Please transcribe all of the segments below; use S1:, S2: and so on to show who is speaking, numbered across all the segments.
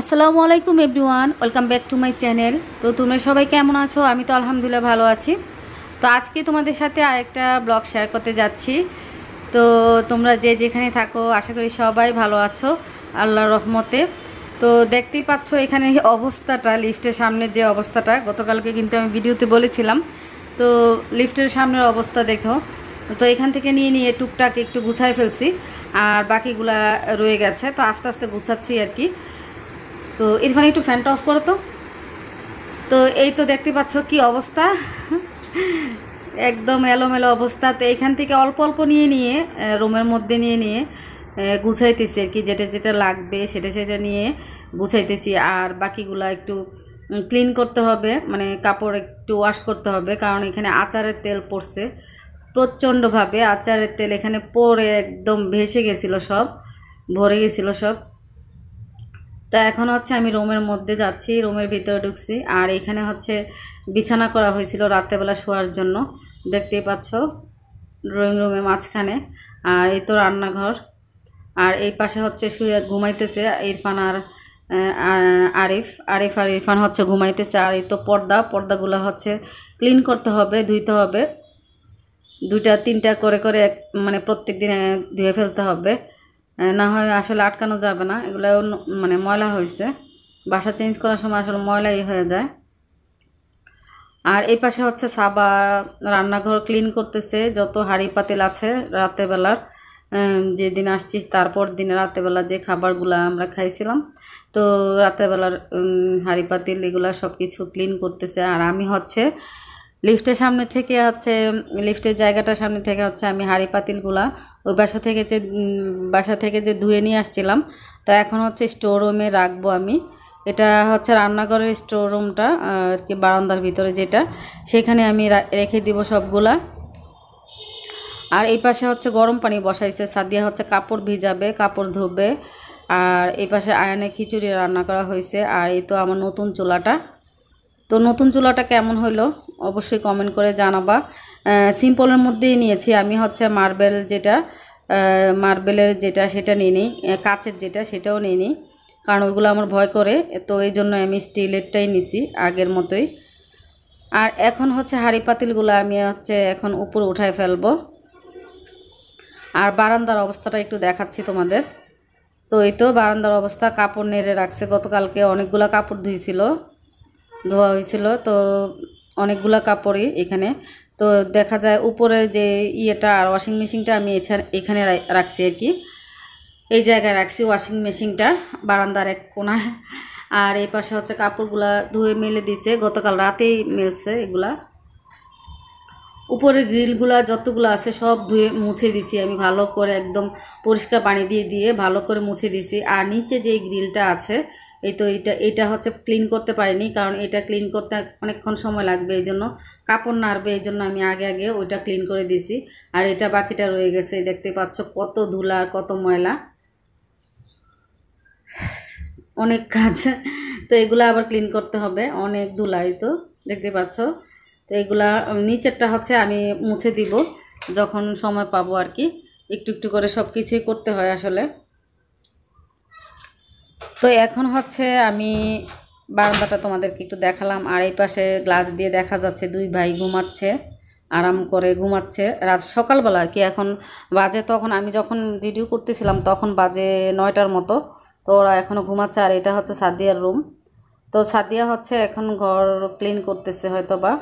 S1: আসসালামু আলাইকুম everyone welcome back to my channel তো তোমরা সবাই কেমন আছো আমি তো আলহামদুলিল্লাহ ভালো আছি তো আজকে তোমাদের সাথে আরেকটা ব্লগ শেয়ার করতে যাচ্ছি তো তোমরা যে যেখানে থাকো আশা করি সবাই ভালো আছো আল্লাহর রহমতে তো দেখতেই পাচ্ছ এখানে অবস্থাটা লিফটের সামনের যে অবস্থাটা গতকালকে কিন্তু আমি ভিডিওতে বলেছিলাম তো লিফটের সামনের অবস্থা দেখো তো এখান থেকে নিয়ে নিয়ে টুকটাক একটু গুছায় ফেলছি আর বাকিগুলা রয়ে গেছে তো আস্তে আস্তে গুছাচ্ছি আর কি তো ইরফান একটু ফ্যানটা অফ করো তো তো এই তো দেখতে পাচ্ছ কি অবস্থা একদম এলোমেলো অবস্থা তো এখান থেকে অল্প অল্প নিয়ে নিয়ে রুমের মধ্যে নিয়ে নিয়ে গুছাইতেছি আর কি যেটা যেটা লাগবে সেটা সেটা নিয়ে গুছাইতেছি আর বাকিগুলা একটু ক্লিন করতে হবে মানে কাপড় একটু ওয়াশ করতে হবে কারণ এখানে আচারের তেল পড়ছে প্রচণ্ডভাবে আচারের তেল এখানে পরে একদম ভেসে গেছিলো সব ভরে গেছিলো সব তা এখন হচ্ছে আমি রুমের মধ্যে যাচ্ছি রুমের ভিতরে ঢুকছি আর এখানে হচ্ছে বিছানা করা হয়েছিল রাত্রেবেলা শোয়ার জন্য দেখতেই পাচ্ছ ড্রয়িং রুমে মাঝখানে আর এই তো রান্নাঘর আর এই পাশে হচ্ছে শুয়ে ঘুমাইতেছে ইরফান আর আরিফ আরিফ আর ইরফান হচ্ছে ঘুমাইতেছে আর এই তো পর্দা পর্দাগুলো হচ্ছে ক্লিন করতে হবে ধুইতে হবে দুইটা তিনটা করে করে মানে প্রত্যেক দিন ধুয়ে ফেলতে হবে না হয় আসলে আটকানো যাবে না এগুলো মানে ময়লা হয়েছে বাসা চেঞ্জ করার সময় আসলে ময়লাই হয়ে যায় আর এই পাশে হচ্ছে সাবা রান্নাঘর ক্লিন করতেছে যত হাড়ি পাতিল আছে রাতেরবেলার যেদিন আসছিস তারপর দিন রাতেরবেলা যে খাবারগুলো আমরা খাইছিলাম তো রাতেরবেলার হাঁড়ি পাতিল এগুলো সব কিছু ক্লিন করতেছে আর আমি হচ্ছে লিফটের সামনে থেকে হচ্ছে লিফটের জায়গাটার সামনে থেকে হচ্ছে আমি হাড়ি পাতিলগুলা ওই বাসা থেকে যে বাসা থেকে যে ধুয়ে নিয়ে আসছিলাম তো এখন হচ্ছে স্টোর রুমে রাখবো আমি এটা হচ্ছে রান্নাঘরের স্টোর রুমটা আর কি বারান্দার ভিতরে যেটা সেখানে আমি রেখে দিব সবগুলা আর এই পাশে হচ্ছে গরম পানি বসাইছে সাদিয়া হচ্ছে কাপড় ভিজাবে কাপড় ধুবে আর এই পাশে আয়নে খিচুড়ি রান্না করা হয়েছে আর এই তো আমার নতুন চুলাটা তো নতুন চুলাটা কেমন হলো অবশ্যই কমেন্ট করে জানাবা সিম্পলের মধ্যেই নিয়েছি আমি হচ্ছে মার্বেল যেটা মার্বেলের যেটা সেটা নিয়ে নিই কাচের যেটা সেটাও নিয়ে নিই কারণ ওইগুলো আমার ভয় করে তো এই জন্য আমি স্টিলেরটাই নিছি আগের মতোই আর এখন হচ্ছে হাঁড়ি পাতিলগুলো আমি হচ্ছে এখন উপর উঠায় ফেলব আর বারান্দার অবস্থাটা একটু দেখাচ্ছি তোমাদের তো এই তো বারান্দার অবস্থা কাপড় নেড়ে রাখছে গতকালকে অনেকগুলো কাপড় ধুইছিল ধোয়া হয়েছিল তো অনেকগুলো কাপড়ই এখানে তো দেখা যায় উপরের যে ইয়েটা আর ওয়াশিং মেশিনটা আমি এখানে রাখছি আর কি এই জায়গায় রাখছি ওয়াশিং মেশিনটা বারান্দার এক কোনায় আর এই পাশে হচ্ছে কাপড়গুলা ধুয়ে মেলে দিছে গতকাল রাতেই মেলছে এগুলা উপরে গ্রিলগুলা যতগুলো আছে সব ধুয়ে মুছে দিছি আমি ভালো করে একদম পরিষ্কার পানি দিয়ে দিয়ে ভালো করে মুছে দিছি আর নিচে যে গ্রিলটা আছে এই তো এটা এটা হচ্ছে ক্লিন করতে পারিনি কারণ এটা ক্লিন করতে অনেকক্ষণ সময় লাগবে এই জন্য কাপড় নাড়বে এই জন্য আমি আগে আগে ওইটা ক্লিন করে দিছি আর এটা বাকিটা রয়ে গেছে দেখতে পাচ্ছ কত ধুলা আর কত ময়লা অনেক কাজ তো এগুলো আবার ক্লিন করতে হবে অনেক ধুলাই তো দেখতে পাচ্ছ তো এগুলা নিচেরটা হচ্ছে আমি মুছে দিব যখন সময় পাবো আর কি একটু একটু করে সব কিছুই করতে হয় আসলে তো এখন হচ্ছে আমি বারান্দাটা তোমাদেরকে একটু দেখালাম আর এই পাশে গ্লাস দিয়ে দেখা যাচ্ছে দুই ভাই ঘুমাচ্ছে আরাম করে ঘুমাচ্ছে রাত সকালবেলা আর কি এখন বাজে তখন আমি যখন ভিডিও করতেছিলাম তখন বাজে নয়টার মতো তো ওরা এখনও ঘুমাচ্ছে আর এটা হচ্ছে সাদিয়ার রুম তো সাদিয়া হচ্ছে এখন ঘর ক্লিন করতেছে হয়তো বা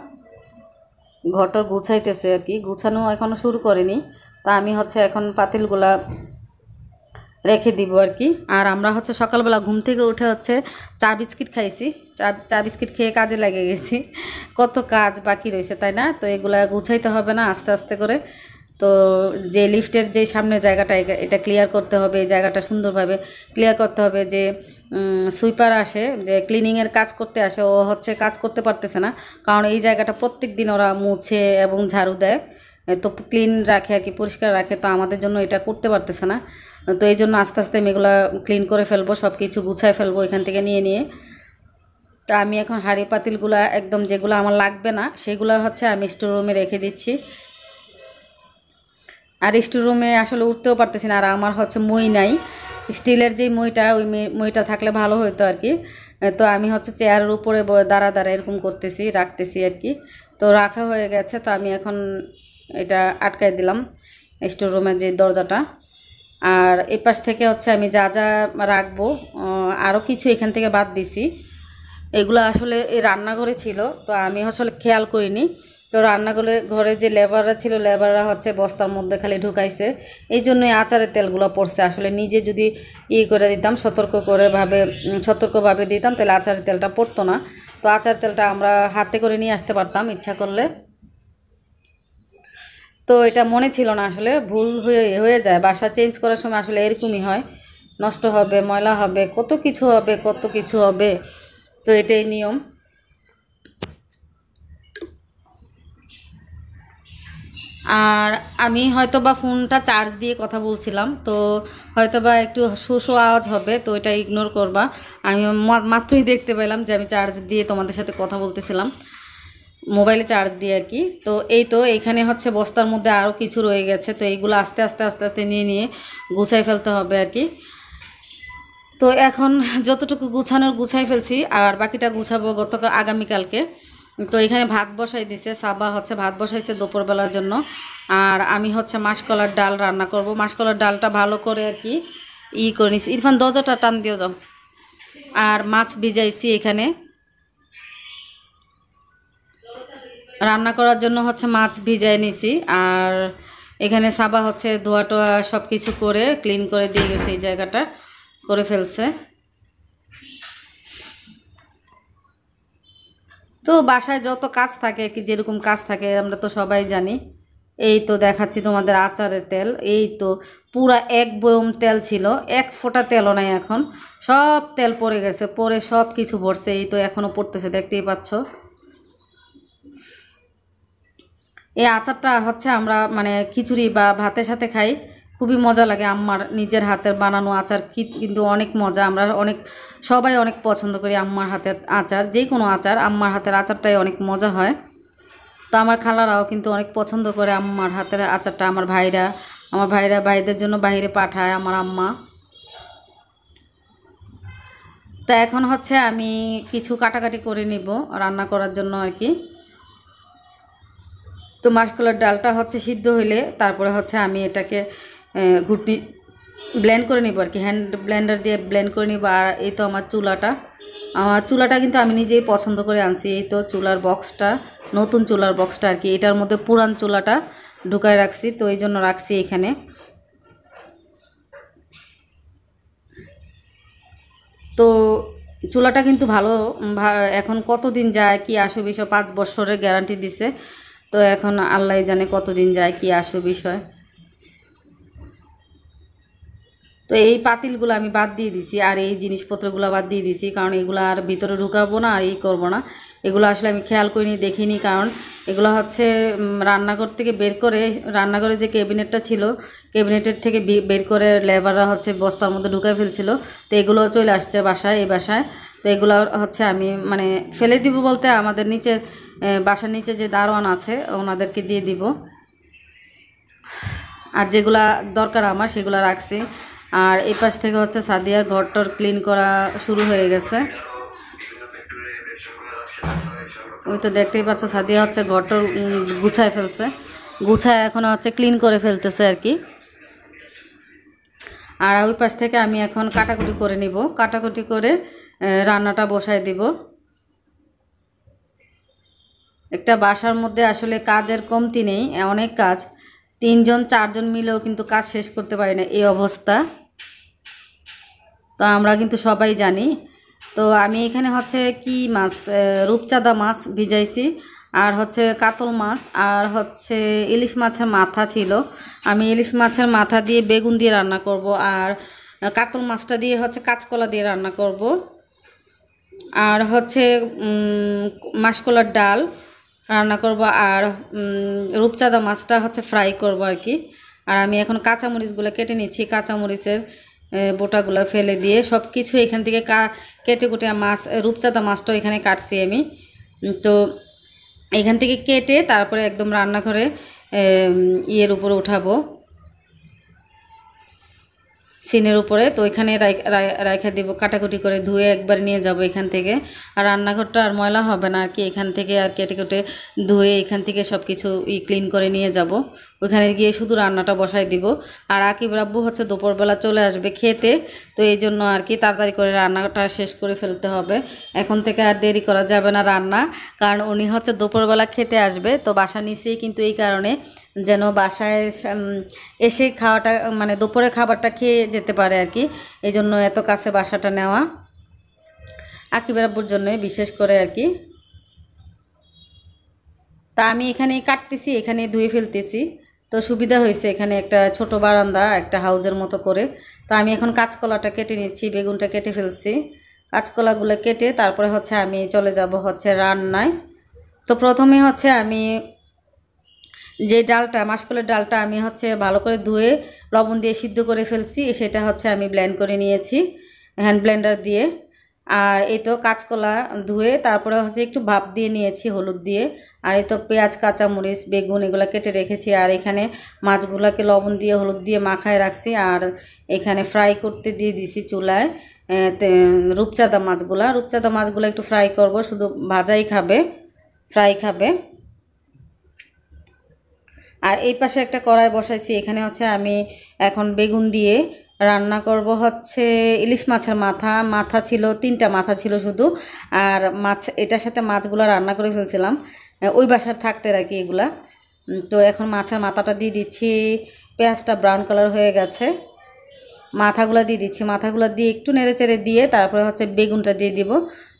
S1: ঘরটা গুছাইতেছে আর কি গুছানো এখনও শুরু করেনি তা আমি হচ্ছে এখন পাতিলগুলা রেখে দিব আর কি আর আমরা হচ্ছে সকালবেলা ঘুম থেকে উঠে হচ্ছে চা বিস্কিট খাইছি চা চা বিস্কিট খেয়ে কাজে লেগে গেছি কত কাজ বাকি রয়েছে তাই না তো এগুলো গুছাইতে হবে না আস্তে আস্তে করে তো যে লিফটের যে সামনে জায়গাটা এটা ক্লিয়ার করতে হবে এই জায়গাটা সুন্দরভাবে ক্লিয়ার করতে হবে যে সুইপার আসে যে ক্লিনিংয়ের কাজ করতে আসে ও হচ্ছে কাজ করতে পারতেছে না কারণ এই জায়গাটা প্রত্যেক দিন ওরা মুছে এবং ঝাড়ু দেয় তো ক্লিন রাখে আর কি পরিষ্কার রাখে তো আমাদের জন্য এটা করতে পারতেছে না তো এই জন্য আস্তে আস্তে আমি এগুলো ক্লিন করে ফেলবো সব কিছু গুছায় ফেলবো এখান থেকে নিয়ে নিয়ে তো আমি এখন হাড়ি পাতিলগুলো একদম যেগুলো আমার লাগবে না সেগুলো হচ্ছে আমি স্টোর রুমে রেখে দিচ্ছি আর স্টোর রুমে আসলে উঠতেও পারতেছি না আর আমার হচ্ছে মই নাই স্টিলের যে মইটা ওই মইটা থাকলে ভালো হতো আর কি তো আমি হচ্ছে চেয়ারের উপরে দাঁড়া দাঁড়া এরকম করতেছি রাখতেছি আর কি তো রাখা হয়ে গেছে তো আমি এখন এটা আটকাই দিলাম স্টোর রুমের যে দরজাটা আর এ পাশ থেকে হচ্ছে আমি যা যা রাখবো আরও কিছু এখান থেকে বাদ দিছি এগুলো আসলে এই রান্নাঘরে ছিল তো আমি আসলে খেয়াল করিনি তো রান্নাঘরে ঘরে যে লেবাররা ছিল লেবাররা হচ্ছে বস্তার মধ্যে খালি ঢুকাইছে এই জন্যই আচারের তেলগুলো পড়ছে আসলে নিজে যদি ই করে দিতাম সতর্ক করে ভাবে সতর্কভাবে দিতাম তাহলে আচারের তেলটা পড়তো না তো আচার তেলটা আমরা হাতে করে নিয়ে আসতে পারতাম ইচ্ছা করলে তো এটা মনে ছিল না আসলে ভুল হয়ে হয়ে যায় বাসা চেঞ্জ করার সময় আসলে এরকমই হয় নষ্ট হবে ময়লা হবে কত কিছু হবে কত কিছু হবে তো এটাই নিয়ম আর আমি হয়তো বা ফোনটা চার্জ দিয়ে কথা বলছিলাম তো হয়তো বা একটু শুশো আওয়াজ হবে তো এটা ইগনোর করবা আমি মাত্রই দেখতে পেলাম যে আমি চার্জ দিয়ে তোমাদের সাথে কথা বলতেছিলাম মোবাইলে চার্জ দিয়ে আর কি তো এই তো এখানে হচ্ছে বস্তার মধ্যে আরও কিছু রয়ে গেছে তো এইগুলো আস্তে আস্তে আস্তে আস্তে নিয়ে নিয়ে গুছাই ফেলতে হবে আর কি তো এখন যতটুকু গুছানোর গুছাই ফেলছি আর বাকিটা গুছাবো গতকাল আগামীকালকে তো এখানে ভাত বসাই দিছে সাবা হচ্ছে ভাত বসাইছে দুপুরবেলার জন্য আর আমি হচ্ছে মাসকলার ডাল রান্না করব মাসকলার ডালটা ভালো করে আর কি ই করে নিছি ইরফান দজাটা টান দিও যাও আর মাছ ভিজাইছি এখানে রান্না করার জন্য হচ্ছে মাছ ভিজাই নিছি আর এখানে সাবা হচ্ছে ধোয়া টোয়া সব কিছু করে ক্লিন করে দিয়ে গেছে এই জায়গাটা করে ফেলছে তো বাসায় যত কাজ থাকে কি যেরকম কাজ থাকে আমরা তো সবাই জানি এই তো দেখাচ্ছি তোমাদের আচারের তেল এই তো পুরা এক বয়ম তেল ছিল এক ফোঁটা তেলও নাই এখন সব তেল পড়ে গেছে পরে সব কিছু ভরছে এই তো এখনও পড়তেছে দেখতেই পাচ্ছ এই আচারটা হচ্ছে আমরা মানে খিচুড়ি বা ভাতের সাথে খাই খুবই মজা লাগে আম্মার নিজের হাতের বানানো আচার কিন্তু অনেক মজা আমরা অনেক সবাই অনেক পছন্দ করি আম্মার হাতের আচার যে কোনো আচার আম্মার হাতের আচারটাই অনেক মজা হয় তো আমার খালারাও কিন্তু অনেক পছন্দ করে আম্মার হাতের আচারটা আমার ভাইরা আমার ভাইরা ভাইদের জন্য বাইরে পাঠায় আমার আম্মা তা এখন হচ্ছে আমি কিছু কাটাকাটি করে নিব রান্না করার জন্য আর কি তো মাসকলার ডালটা হচ্ছে সিদ্ধ হইলে তারপরে হচ্ছে আমি এটাকে ঘুটি ব্লেন্ড করে নিব আর কি হ্যান্ড ব্লেন্ডার দিয়ে ব্লেন্ড করে নিব আর এই তো আমার চুলাটা আমার চুলাটা কিন্তু আমি নিজেই পছন্দ করে আনছি এই তো চুলার বক্সটা নতুন চুলার বক্সটা আর কি এটার মধ্যে পুরান চুলাটা ঢুকায় রাখছি তো এই জন্য রাখছি এখানে তো চুলাটা কিন্তু ভালো এখন কতদিন যায় কি আসো বিশো পাঁচ বছরের গ্যারান্টি দিছে তো এখন আল্লাহ জানে কতদিন যায় কি আসো বিষয় তো এই পাতিলগুলো আমি বাদ দিয়ে দিছি আর এই জিনিসপত্রগুলো বাদ দিয়ে দিছি কারণ এগুলো আর ভিতরে ঢুকাবো না আর এই করবো না এগুলো আসলে আমি খেয়াল করিনি দেখিনি কারণ এগুলো হচ্ছে রান্নাঘর থেকে বের করে রান্নাঘরে যে ক্যাবিনেটটা ছিল ক্যাবিনেটের থেকে বের করে লেবাররা হচ্ছে বস্তার মধ্যে ঢুকাই ফেলছিল তো এগুলো চলে আসছে বাসায় এই বাসায় তো এগুলো হচ্ছে আমি মানে ফেলে দিব বলতে আমাদের নিচে বাসার নিচে যে দারোয়ান আছে ওনাদেরকে দিয়ে দিব আর যেগুলা দরকার আমার সেগুলো রাখছি আর এই পাশ থেকে হচ্ছে সাদিয়া ঘরটর ক্লিন করা শুরু হয়ে গেছে ওই তো দেখতেই পাচ্ছ সাদিয়া হচ্ছে ঘরটর গুছায় ফেলছে গুছায় এখন হচ্ছে ক্লিন করে ফেলতেছে আর কি আর ওই পাশ থেকে আমি এখন কাটাকুটি করে নিব কাটাকুটি করে রান্নাটা বসায় দিব একটা বাসার মধ্যে আসলে কাজের কমতি নেই অনেক কাজ তিনজন চারজন মিলেও কিন্তু কাজ শেষ করতে পারি না এই অবস্থা তো আমরা কিন্তু সবাই জানি তো আমি এখানে হচ্ছে কি মাছ রূপচাঁদা মাছ ভিজাইছি আর হচ্ছে কাতল মাছ আর হচ্ছে ইলিশ মাছের মাথা ছিল আমি ইলিশ মাছের মাথা দিয়ে বেগুন দিয়ে রান্না করব আর কাতল মাছটা দিয়ে হচ্ছে কাঁচকলা দিয়ে রান্না করব আর হচ্ছে মাসকলার ডাল রান্না করব আর রূপচাঁদা মাছটা হচ্ছে ফ্রাই করব আর কি আর আমি এখন কাঁচামরিচগুলো কেটে নিচ্ছি কাঁচামরিচের বোটাগুলো ফেলে দিয়ে সব কিছু এখান থেকে কা কেটে কুটে মাছ রূপচাঁদা মাছটাও এখানে কাটছি আমি তো এখান থেকে কেটে তারপরে একদম রান্নাঘরে ইয়ের উপরে উঠাবো সিনের উপরে তো এখানে রাইখা দেবো কাটাকুটি করে ধুয়ে একবার নিয়ে যাব এখান থেকে আর রান্নাঘরটা আর ময়লা হবে না আর কি এখান থেকে আর কেটে কেটে ধুয়ে এখান থেকে সব কিছু ই ক্লিন করে নিয়ে যাব ওইখানে গিয়ে শুধু রান্নাটা বসাই দিব আর আকিব রাব্বু হচ্ছে দুপুরবেলা চলে আসবে খেতে তো এই জন্য আর কি তাড়াতাড়ি করে রান্নাটা শেষ করে ফেলতে হবে এখন থেকে আর দেরি করা যাবে না রান্না কারণ উনি হচ্ছে দুপুরবেলা খেতে আসবে তো বাসা নিচেই কিন্তু এই কারণে যেন বাসায় এসে খাওয়াটা মানে দুপুরে খাবারটা খেয়ে যেতে পারে আর কি এই জন্য এত কাছে বাসাটা নেওয়া আকিব রাব্বুর জন্যই বিশেষ করে আর কি তা আমি এখানে কাটতেছি এখানে ধুয়ে ফেলতেছি তো সুবিধা হয়েছে এখানে একটা ছোট বারান্দা একটা হাউজের মতো করে তো আমি এখন কাঁচকলাটা কেটে নিচ্ছি বেগুনটা কেটে ফেলছি কাঁচকলাগুলো কেটে তারপরে হচ্ছে আমি চলে যাব হচ্ছে রান্নায় তো প্রথমে হচ্ছে আমি যে ডালটা মাসকলের ডালটা আমি হচ্ছে ভালো করে ধুয়ে লবণ দিয়ে সিদ্ধ করে ফেলছি সেটা হচ্ছে আমি ব্ল্যান্ড করে নিয়েছি হ্যান্ড ব্লেন্ডার দিয়ে আর এই তো কাঁচকলা ধুয়ে তারপরে হচ্ছে একটু ভাপ দিয়ে নিয়েছি হলুদ দিয়ে আর এই তো পেঁয়াজ কাঁচামরিচ বেগুন এগুলো কেটে রেখেছি আর এখানে মাছগুলোকে লবণ দিয়ে হলুদ দিয়ে মাখায় রাখছি আর এখানে ফ্রাই করতে দিয়ে দিছি চুলায় রূপচাঁদা মাছগুলা রূপচাঁদা মাছগুলো একটু ফ্রাই করব শুধু ভাজাই খাবে ফ্রাই খাবে আর এই পাশে একটা কড়াই বসাইছি এখানে হচ্ছে আমি এখন বেগুন দিয়ে রান্না করব হচ্ছে ইলিশ মাছের মাথা মাথা ছিল তিনটা মাথা ছিল শুধু আর মাছ এটার সাথে মাছগুলো রান্না করে ফেলছিলাম ওই বাসার থাকতে আর কি এগুলা তো এখন মাছের মাথাটা দিয়ে দিচ্ছি পেঁয়াজটা ব্রাউন কালার হয়ে গেছে মাথাগুলো দিয়ে দিচ্ছি মাথাগুলো দিয়ে একটু নেড়ে চেড়ে দিয়ে তারপরে হচ্ছে বেগুনটা দিয়ে দিব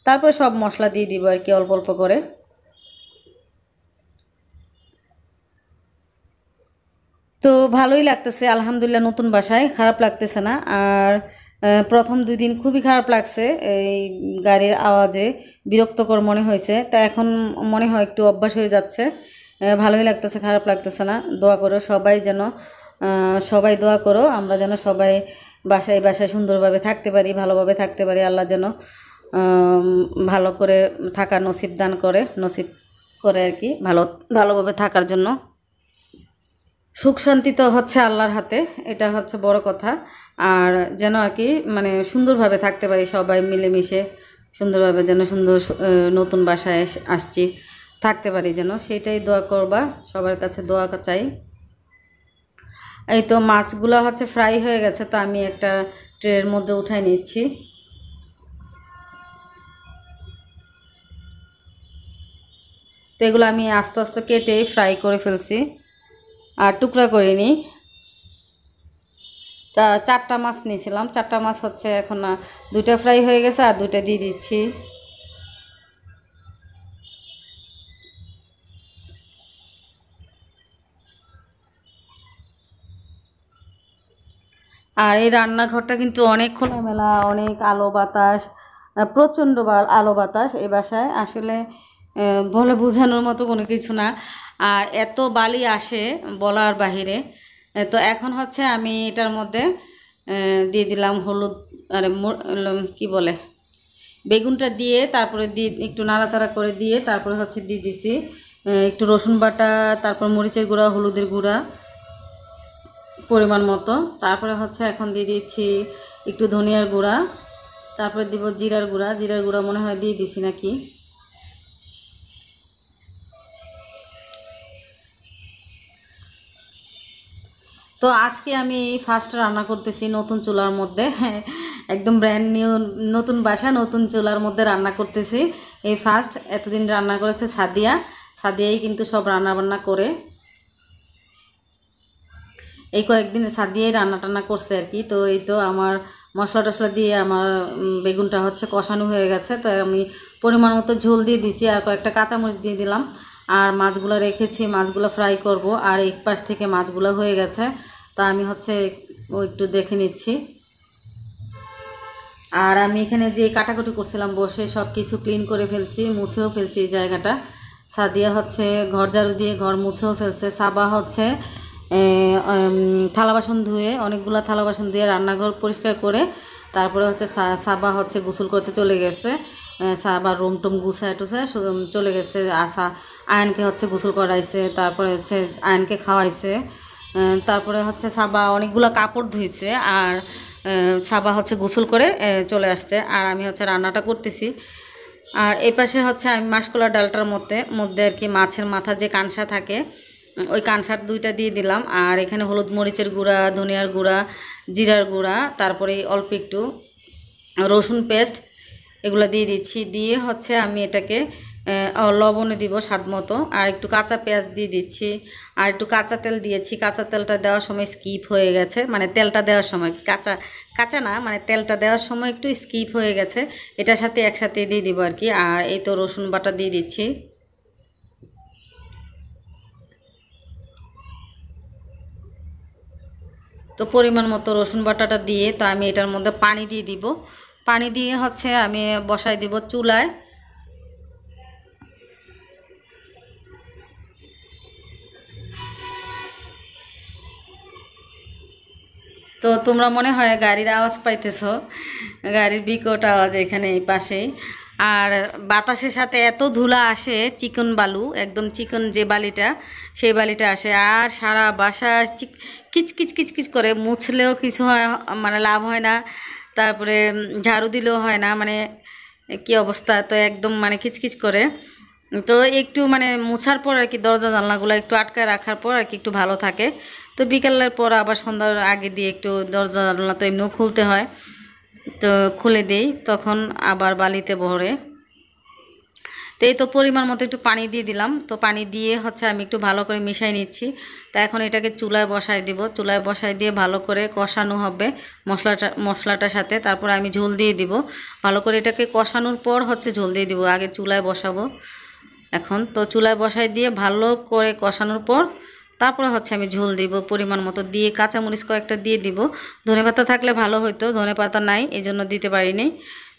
S1: তারপরে সব মশলা দিয়ে দিব আর কি অল্প অল্প করে তো ভালোই লাগতেছে আলহামদুলিল্লাহ নতুন বাসায় খারাপ লাগতেছে না আর প্রথম দুই দিন খুবই খারাপ লাগছে এই গাড়ির আওয়াজে বিরক্তকর মনে হয়েছে তা এখন মনে হয় একটু অভ্যাস হয়ে যাচ্ছে ভালোই লাগতেছে খারাপ লাগতেছে না দোয়া করো সবাই যেন সবাই দোয়া করো আমরা যেন সবাই বাসায় বাসায় সুন্দরভাবে থাকতে পারি ভালোভাবে থাকতে পারি আল্লাহ যেন ভালো করে থাকার নসিব দান করে নসিব করে আর কি ভালো ভালোভাবে থাকার জন্য সুখ শান্তি তো হচ্ছে আল্লাহর হাতে এটা হচ্ছে বড় কথা আর যেন আর কি মানে সুন্দরভাবে থাকতে পারি সবাই মিলেমিশে সুন্দরভাবে যেন সুন্দর নতুন বাসায় আসছি থাকতে পারি যেন সেটাই দোয়া করবা সবার কাছে দোয়া চাই এই তো মাছগুলো হচ্ছে ফ্রাই হয়ে গেছে তো আমি একটা ট্রের মধ্যে উঠাই নিচ্ছি তো এগুলো আমি আস্তে আস্তে কেটে ফ্রাই করে ফেলছি আর টুকরা করে নিই তা চারটা মাছ নিয়েছিলাম চারটা মাছ হচ্ছে এখন দুটা ফ্রাই হয়ে গেছে আর দুটা দিয়ে দিচ্ছি আর এই রান্নাঘরটা কিন্তু অনেক খোলামেলা অনেক আলো বাতাস প্রচণ্ড আলো বাতাস এ বাসায় আসলে বলে বোঝানোর মতো কোনো কিছু না আর এত বালি আসে বলার বাহিরে তো এখন হচ্ছে আমি এটার মধ্যে দিয়ে দিলাম হলুদ আরে কি বলে বেগুনটা দিয়ে তারপরে দি একটু নাড়াচাড়া করে দিয়ে তারপরে হচ্ছে দিয়ে দিছি একটু রসুন বাটা তারপর মরিচের গুঁড়া হলুদের গুঁড়া পরিমাণ মতো তারপরে হচ্ছে এখন দিয়ে দিচ্ছি একটু ধনিয়ার গুঁড়া তারপরে দিব জিরার গুঁড়া জিরার গুঁড়া মনে হয় দিয়ে দিছি নাকি তো আজকে আমি ফার্স্ট রান্না করতেছি নতুন চুলার মধ্যে একদম ব্র্যান্ড নিউ নতুন বাসা নতুন চুলার মধ্যে রান্না করতেছি এই ফার্স্ট এতদিন রান্না করেছে সাদিয়া সাদিয়াই কিন্তু সব রান্না বান্না করে এই কয়েকদিন সাদিয়াই রান্না টান্না করছে আর কি তো এই তো আমার মশলা টশলা দিয়ে আমার বেগুনটা হচ্ছে কষানো হয়ে গেছে তো আমি পরিমাণ মতো ঝোল দিয়ে দিছি আর কয়েকটা কাঁচামরিচ দিয়ে দিলাম আর মাছগুলো রেখেছি মাছগুলো ফ্রাই করব আর এক পাশ থেকে মাছগুলো হয়ে গেছে তা আমি হচ্ছে ও একটু দেখে নিচ্ছি আর আমি এখানে যে কাটাকুটি করছিলাম বসে সব কিছু ক্লিন করে ফেলছি মুছেও ফেলছি এই জায়গাটা সাদিয়া হচ্ছে ঘর ঝাড়ু দিয়ে ঘর মুছেও ফেলছে সাবা হচ্ছে থালা বাসন ধুয়ে অনেকগুলো থালা বাসন ধুয়ে রান্নাঘর পরিষ্কার করে তারপরে হচ্ছে সাবা হচ্ছে গোসল করতে চলে গেছে আবার রুম টুম গুছায় টুছায় চলে গেছে আসা আয়নকে হচ্ছে গোসল করাইছে তারপরে হচ্ছে আয়নকে খাওয়াইছে তারপরে হচ্ছে সাবা অনেকগুলো কাপড় ধুইছে আর সাবা হচ্ছে গোসল করে চলে আসছে আর আমি হচ্ছে রান্নাটা করতেছি আর এই পাশে হচ্ছে আমি মাসকলার ডালটার মধ্যে মধ্যে আর কি মাছের মাথার যে কাঁসা থাকে ওই কাঁসার দুইটা দিয়ে দিলাম আর এখানে হলুদ মরিচের গুঁড়া ধনিয়ার গুঁড়া জিরার গুঁড়া তারপরে অল্প একটু রসুন পেস্ট এগুলো দিয়ে দিচ্ছি দিয়ে হচ্ছে আমি এটাকে লবণে দিব স্বাদ মতো আর একটু কাঁচা পেঁয়াজ দিয়ে দিচ্ছি আর একটু কাঁচা তেল দিয়েছি কাঁচা তেলটা দেওয়ার সময় স্কিপ হয়ে গেছে মানে তেলটা দেওয়ার সময় কাঁচা কাঁচা না মানে তেলটা দেওয়ার সময় একটু স্কিপ হয়ে গেছে এটার সাথে একসাথে দিয়ে দিব আর কি আর এই তো রসুন বাটা দিয়ে দিচ্ছি তো পরিমাণ মতো রসুন বাটাটা দিয়ে তো আমি এটার মধ্যে পানি দিয়ে দিব পানি দিয়ে হচ্ছে আমি বসাই দিব চুলায় তো তোমরা মনে হয় গাড়ির আওয়াজ পাইতেছ গাড়ির বিকট আওয়াজ এখানে এই পাশেই আর বাতাসের সাথে এত ধুলা আসে চিকন বালু একদম চিকন যে বালিটা সেই বালিটা আসে আর সারা বাসা কিচকিচ কিচকিচ করে মুছলেও কিছু হয় মানে লাভ হয় না তারপরে ঝাড়ু দিলেও হয় না মানে কি অবস্থা তো একদম মানে কিচকিচ করে তো একটু মানে মোছার পর আর কি দরজা জানলাগুলো একটু আটকায় রাখার পর আর কি একটু ভালো থাকে তো বিকালের পর আবার সন্ধ্যার আগে দিয়ে একটু দরজা জানলা তো এমনিও খুলতে হয় তো খুলে দেই তখন আবার বালিতে ভরে তো এই তো পরিমাণ মতো একটু পানি দিয়ে দিলাম তো পানি দিয়ে হচ্ছে আমি একটু ভালো করে মিশাই নিচ্ছি তা এখন এটাকে চুলায় বসাই দিব চুলায় বসায় দিয়ে ভালো করে কষানো হবে মশলাটা মশলাটার সাথে তারপর আমি ঝোল দিয়ে দিব ভালো করে এটাকে কষানোর পর হচ্ছে ঝোল দিয়ে দিব আগে চুলায় বসাবো এখন তো চুলায় বসায় দিয়ে ভালো করে কষানোর পর তারপরে হচ্ছে আমি ঝোল দিব পরিমাণ মতো দিয়ে কাঁচামরিচ কয়েকটা দিয়ে দিব ধনে পাতা থাকলে ভালো হতো ধনে পাতা নাই এই জন্য দিতে পারিনি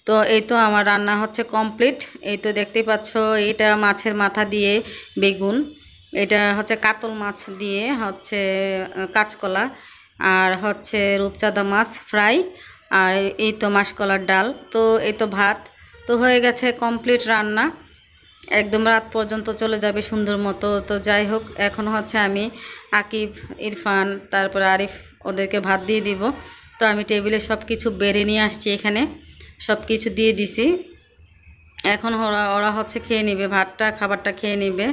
S1: তো এই তো আমার রান্না হচ্ছে কমপ্লিট এই তো দেখতেই পাচ্ছ এটা মাছের মাথা দিয়ে বেগুন এটা হচ্ছে কাতল মাছ দিয়ে হচ্ছে কাঁচকলা আর হচ্ছে রূপচাঁদা মাছ ফ্রাই আর এই তো মাসকলার ডাল তো এই তো ভাত তো হয়ে গেছে কমপ্লিট রান্না একদম রাত পর্যন্ত চলে যাবে সুন্দর মতো তো যাই হোক এখন হচ্ছে আমি আকিব ইরফান তারপর আরিফ ওদেরকে ভাত দিয়ে দিব তো আমি টেবিলে সব কিছু বেড়ে নিয়ে আসছি এখানে সব কিছু দিয়ে দিছি এখন ওরা ওরা হচ্ছে খেয়ে নেবে ভাতটা খাবারটা খেয়ে নিবে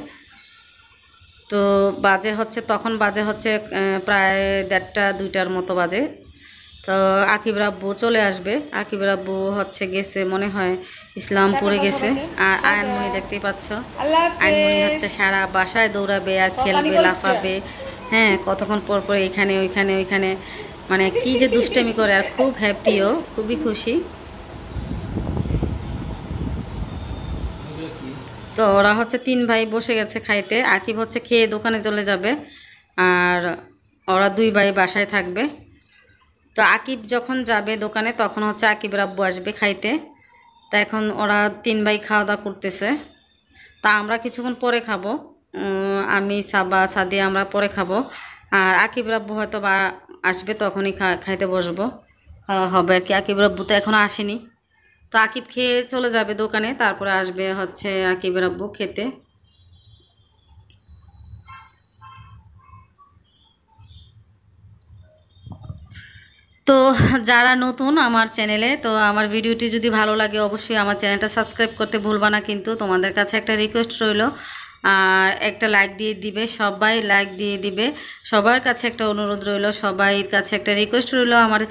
S1: তো বাজে হচ্ছে তখন বাজে হচ্ছে প্রায় দেড়টা দুইটার মতো বাজে তো আকিব রাব্বু চলে আসবে আকিব রাব্বু হচ্ছে গেছে মনে হয় ইসলামপুরে গেছে আর আয়নমণি দেখতেই পাচ্ছ আয়নমণি হচ্ছে সারা বাসায় দৌড়াবে আর খেলবে লাফাবে হ্যাঁ কতক্ষণ পর পর এখানে ওইখানে ওইখানে মানে কি যে দুষ্টামি করে আর খুব হ্যাপিও খুবই খুশি তো ওরা হচ্ছে তিন ভাই বসে গেছে খাইতে আকিব হচ্ছে খেয়ে দোকানে চলে যাবে আর ওরা দুই ভাই বাসায় থাকবে তো আকিব যখন যাবে দোকানে তখন হচ্ছে আকিব রাব্বু আসবে খাইতে তা এখন ওরা তিন ভাই খাওয়া দাওয়া করতেছে তা আমরা কিছুক্ষণ পরে খাবো আমি সাবা সাদি আমরা পরে খাবো আর আকিব রাব্বু হয়তো বা আসবে তখনই খাইতে বসবো হবে আর কি আকিব রাব্বু তো এখনও আসেনি তো আকিব খেয়ে চলে যাবে দোকানে তারপরে আসবে হচ্ছে আকিবের আব্বু খেতে তো যারা নতুন আমার চ্যানেলে তো আমার ভিডিওটি যদি ভালো লাগে অবশ্যই আমার চ্যানেলটা সাবস্ক্রাইব করতে ভুলবা না কিন্তু তোমাদের কাছে একটা রিকোয়েস্ট রইল আর একটা লাইক দিয়ে দিবে সবাই লাইক দিয়ে দিবে সবার কাছে একটা অনুরোধ রইল সবাইয়ের কাছে একটা রিকোয়েস্ট রইল আমার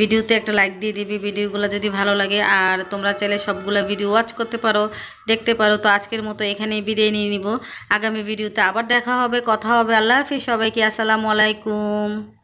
S1: ভিডিওতে একটা লাইক দিয়ে দিবে ভিডিওগুলো যদি ভালো লাগে আর তোমরা চাইলে সবগুলো ভিডিও ওয়াচ করতে পারো দেখতে পারো তো আজকের মতো এখানেই বিদায় নিয়ে নিব আগামী ভিডিওতে আবার দেখা হবে কথা হবে আল্লাহ হাফিজ সবাইকে আসসালামু আলাইকুম